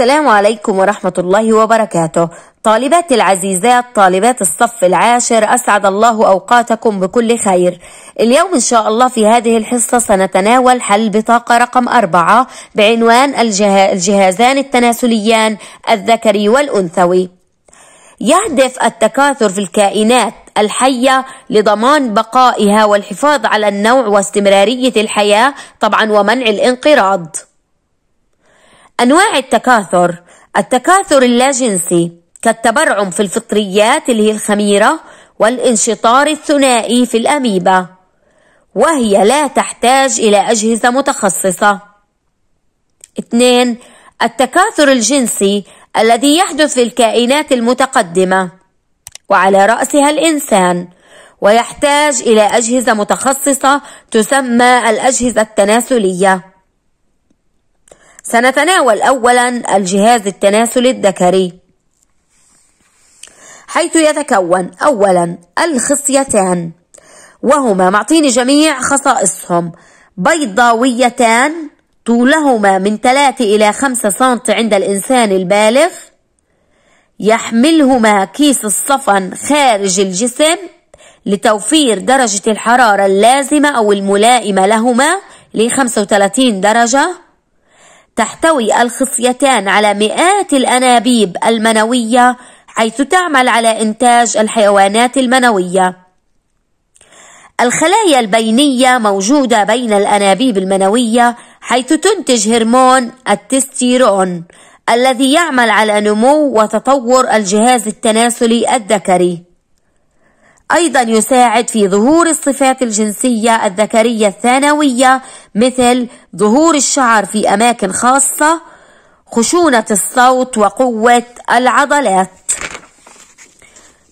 السلام عليكم ورحمة الله وبركاته طالبات العزيزات طالبات الصف العاشر أسعد الله أوقاتكم بكل خير اليوم إن شاء الله في هذه الحصة سنتناول حل بطاقة رقم أربعة بعنوان الجهازان التناسليان الذكري والأنثوي يهدف التكاثر في الكائنات الحية لضمان بقائها والحفاظ على النوع واستمرارية الحياة طبعا ومنع الانقراض أنواع التكاثر التكاثر اللاجنسي كالتبرعم في الفطريات اللي هي الخميرة والانشطار الثنائي في الأميبا وهي لا تحتاج إلى أجهزة متخصصة اثنين التكاثر الجنسي الذي يحدث في الكائنات المتقدمة وعلى رأسها الإنسان ويحتاج إلى أجهزة متخصصة تسمى الأجهزة التناسلية سنتناول أولا الجهاز التناسلي الذكري حيث يتكون أولا الخصيتان وهما معطيني جميع خصائصهم بيضاويتان طولهما من 3 إلى 5 سنتي عند الإنسان البالغ يحملهما كيس الصفن خارج الجسم لتوفير درجة الحرارة اللازمة أو الملائمة لهما ل 35 درجة تحتوي الخصيتان على مئات الأنابيب المنوية حيث تعمل على إنتاج الحيوانات المنوية. الخلايا البينية موجودة بين الأنابيب المنوية حيث تنتج هرمون التستيرون الذي يعمل على نمو وتطور الجهاز التناسلي الذكري. أيضا يساعد في ظهور الصفات الجنسية الذكرية الثانوية مثل ظهور الشعر في أماكن خاصة خشونة الصوت وقوة العضلات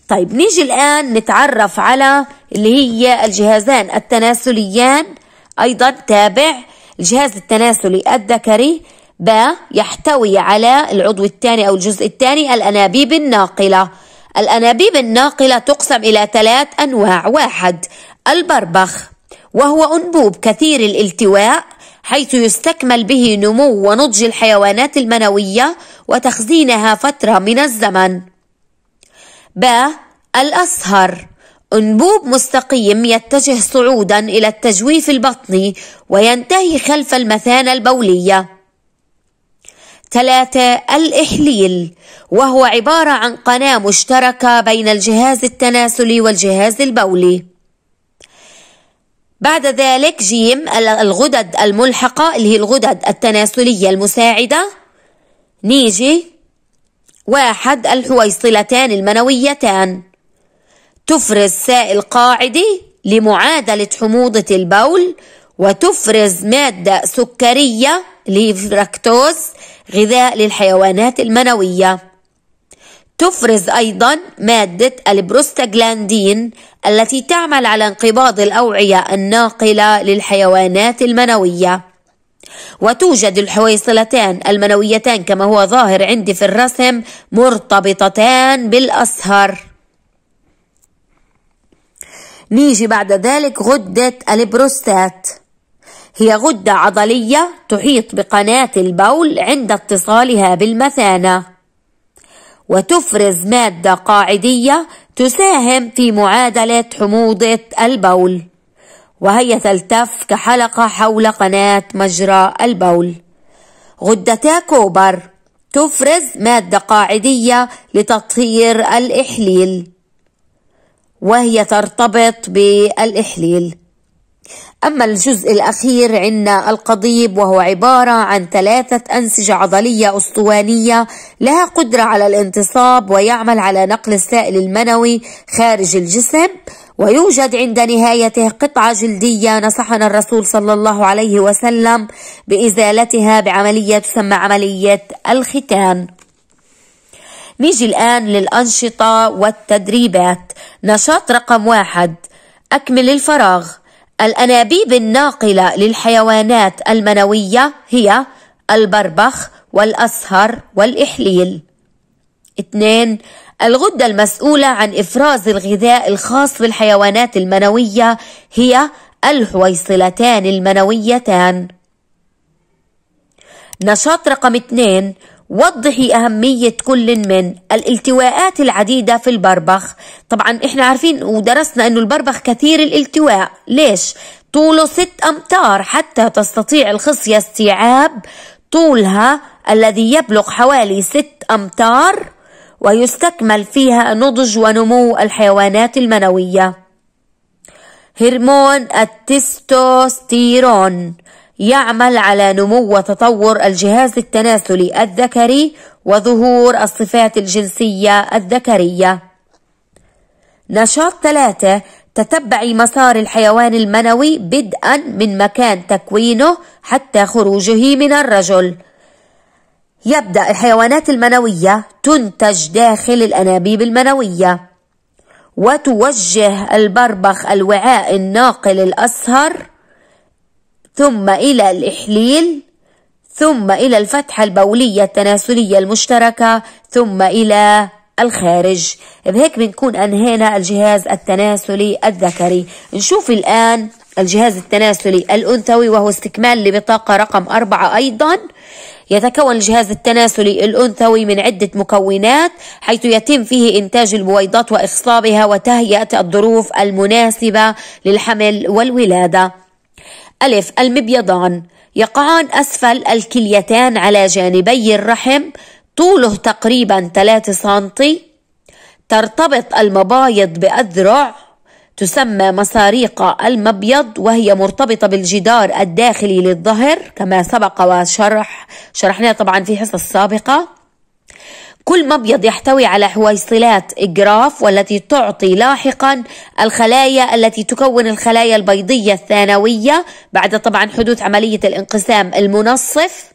طيب نيجي الآن نتعرف على اللي هي الجهازان التناسليان أيضا تابع الجهاز التناسلي الذكري ب يحتوي على العضو الثاني أو الجزء الثاني الأنابيب الناقلة الأنابيب الناقلة تقسم إلى ثلاث أنواع واحد البربخ وهو أنبوب كثير الالتواء حيث يستكمل به نمو ونضج الحيوانات المنوية وتخزينها فترة من الزمن ب الأصهر أنبوب مستقيم يتجه صعودا إلى التجويف البطني وينتهي خلف المثانة البولية ثلاثة الإحليل وهو عبارة عن قناة مشتركة بين الجهاز التناسلي والجهاز البولي بعد ذلك جيم الغدد الملحقة اللي هي الغدد التناسلية المساعدة نيجي واحد الحويصلتان المنويتان تفرز سائل قاعدي لمعادلة حموضة البول وتفرز مادة سكرية اللي هي فركتوز غذاء للحيوانات المنوية تفرز أيضا مادة البروستاجلاندين التي تعمل على انقباض الأوعية الناقلة للحيوانات المنوية وتوجد الحويصلتان المنويتان كما هو ظاهر عندي في الرسم مرتبطتان بالأسهر نيجي بعد ذلك غدة البروستات هي غدة عضلية تحيط بقناة البول عند اتصالها بالمثانة وتفرز مادة قاعدية تساهم في معادلة حموضة البول وهي تلتف كحلقة حول قناة مجرى البول غدتا كوبر تفرز مادة قاعدية لتطهير الإحليل وهي ترتبط بالإحليل أما الجزء الأخير عندنا القضيب وهو عبارة عن ثلاثة أنسجة عضلية أسطوانية لها قدرة على الانتصاب ويعمل على نقل السائل المنوي خارج الجسم ويوجد عند نهايته قطعة جلدية نصحنا الرسول صلى الله عليه وسلم بإزالتها بعملية تسمى عملية الختان نيجي الآن للأنشطة والتدريبات نشاط رقم واحد أكمل الفراغ الأنابيب الناقلة للحيوانات المنوية هي البربخ والأسهر والإحليل. 2. الغدة المسؤولة عن إفراز الغذاء الخاص بالحيوانات المنوية هي الحويصلتان المنويتان. نشاط رقم 2 وضحي أهمية كل من الالتواءات العديدة في البربخ طبعا إحنا عارفين ودرسنا أنه البربخ كثير الالتواء ليش؟ طوله ست أمتار حتى تستطيع الخصية استيعاب طولها الذي يبلغ حوالي ست أمتار ويستكمل فيها نضج ونمو الحيوانات المنوية هرمون التستوستيرون يعمل على نمو وتطور الجهاز التناسلي الذكري وظهور الصفات الجنسية الذكرية. نشاط ثلاثة تتبعي مسار الحيوان المنوي بدءا من مكان تكوينه حتى خروجه من الرجل. يبدأ الحيوانات المنوية تنتج داخل الأنابيب المنوية. وتوجه البربخ الوعاء الناقل الأصهر ثم إلى الإحليل ثم إلى الفتحة البولية التناسلية المشتركة ثم إلى الخارج بهيك بنكون أنهينا الجهاز التناسلي الذكري نشوف الآن الجهاز التناسلي الأنثوي وهو استكمال لبطاقة رقم أربعة أيضاً يتكون الجهاز التناسلي الأنثوي من عدة مكونات حيث يتم فيه إنتاج البويضات وإخصابها وتهيئة الظروف المناسبة للحمل والولادة ألف المبيضان يقعان أسفل الكليتان على جانبي الرحم طوله تقريبا 3 سنتي ترتبط المبايض بأذرع تسمى مساريق المبيض وهي مرتبطة بالجدار الداخلي للظهر كما سبق وشرح شرحناه طبعا في حصص سابقة كل مبيض يحتوي على حويصلات الجراف والتي تعطي لاحقا الخلايا التي تكون الخلايا البيضية الثانوية بعد طبعا حدوث عملية الانقسام المنصف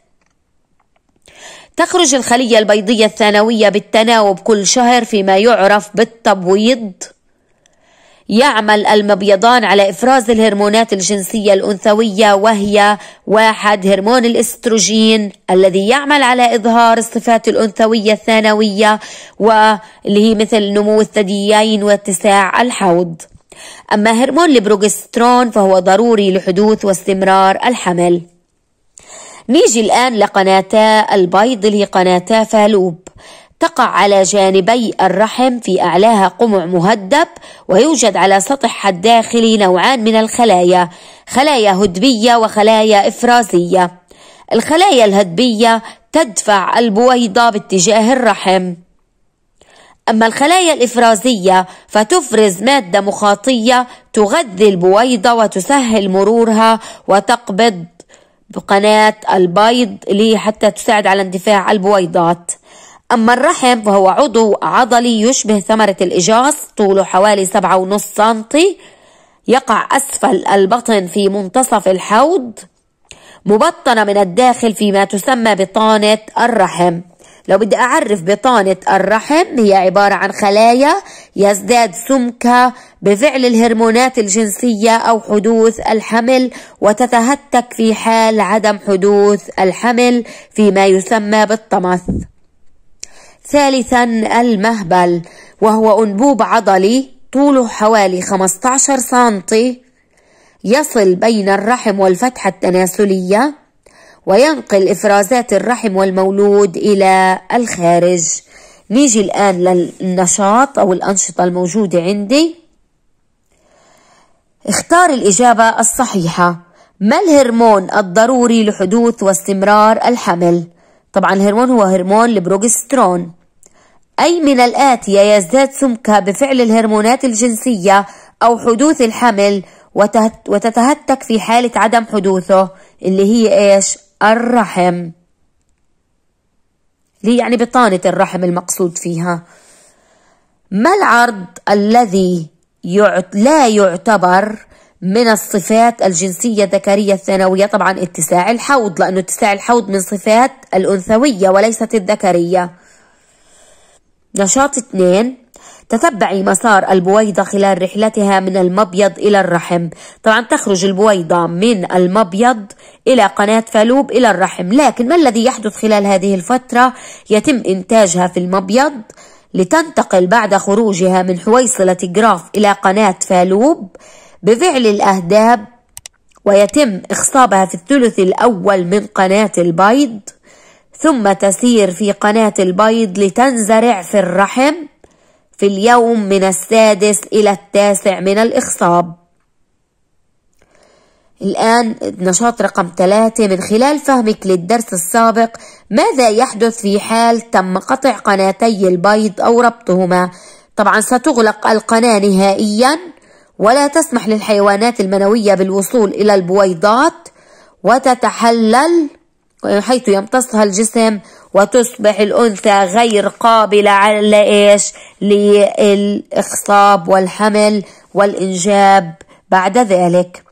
تخرج الخلية البيضية الثانوية بالتناوب كل شهر فيما يعرف بالتبويض يعمل المبيضان على إفراز الهرمونات الجنسية الأنثوية وهي واحد هرمون الاستروجين الذي يعمل على إظهار الصفات الأنثوية الثانوية واللي هي مثل نمو الثديين واتساع الحوض أما هرمون البروجسترون فهو ضروري لحدوث واستمرار الحمل نيجي الآن لقناتا البيض اللي هي قناتا فالوب تقع على جانبي الرحم في أعلاها قمع مهدب ويوجد على سطحها الداخلي نوعان من الخلايا خلايا هدبية وخلايا إفرازية الخلايا الهدبية تدفع البويضة باتجاه الرحم أما الخلايا الإفرازية فتفرز مادة مخاطية تغذي البويضة وتسهل مرورها وتقبض بقناة البيض اللي حتى تساعد على اندفاع البويضات أما الرحم فهو عضو عضلي يشبه ثمرة الإجاص طوله حوالي سبعة ونص سنتي يقع أسفل البطن في منتصف الحوض مبطنة من الداخل فيما تسمى بطانة الرحم لو بدي أعرف بطانة الرحم هي عبارة عن خلايا يزداد سمكها بفعل الهرمونات الجنسية أو حدوث الحمل وتتهتك في حال عدم حدوث الحمل فيما يسمى بالطمث ثالثا المهبل وهو أنبوب عضلي طوله حوالي 15 سنتي يصل بين الرحم والفتحة التناسلية وينقل إفرازات الرحم والمولود إلى الخارج نيجي الآن للنشاط أو الأنشطة الموجودة عندي اختار الإجابة الصحيحة ما الهرمون الضروري لحدوث واستمرار الحمل؟ طبعا هرمون هو هرمون البروجسترون أي من الآتية يزداد سمكها بفعل الهرمونات الجنسية أو حدوث الحمل وتتهتك في حالة عدم حدوثه اللي هي إيش الرحم اللي يعني بطانة الرحم المقصود فيها ما العرض الذي يعت... لا يعتبر من الصفات الجنسية الذكرية الثانوية طبعا اتساع الحوض لأنه اتساع الحوض من صفات الأنثوية وليست الذكرية نشاط اثنين تتبعي مسار البويضة خلال رحلتها من المبيض إلى الرحم طبعا تخرج البويضة من المبيض إلى قناة فالوب إلى الرحم لكن ما الذي يحدث خلال هذه الفترة يتم إنتاجها في المبيض لتنتقل بعد خروجها من حويصلة جراف إلى قناة فالوب بفعل الأهداب ويتم إخصابها في الثلث الأول من قناة البيض ثم تسير في قناة البيض لتنزرع في الرحم في اليوم من السادس إلى التاسع من الإخصاب الآن نشاط رقم ثلاثة من خلال فهمك للدرس السابق ماذا يحدث في حال تم قطع قناتي البيض أو ربطهما طبعا ستغلق القناة نهائياً ولا تسمح للحيوانات المنوية بالوصول إلى البويضات وتتحلل حيث يمتصها الجسم وتصبح الأنثى غير قابلة على إيش للإخصاب والحمل والإنجاب بعد ذلك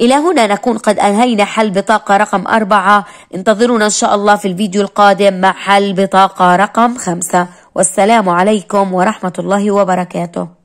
إلى هنا نكون قد أنهينا حل بطاقة رقم أربعة انتظرونا إن شاء الله في الفيديو القادم مع حل بطاقة رقم خمسة والسلام عليكم ورحمة الله وبركاته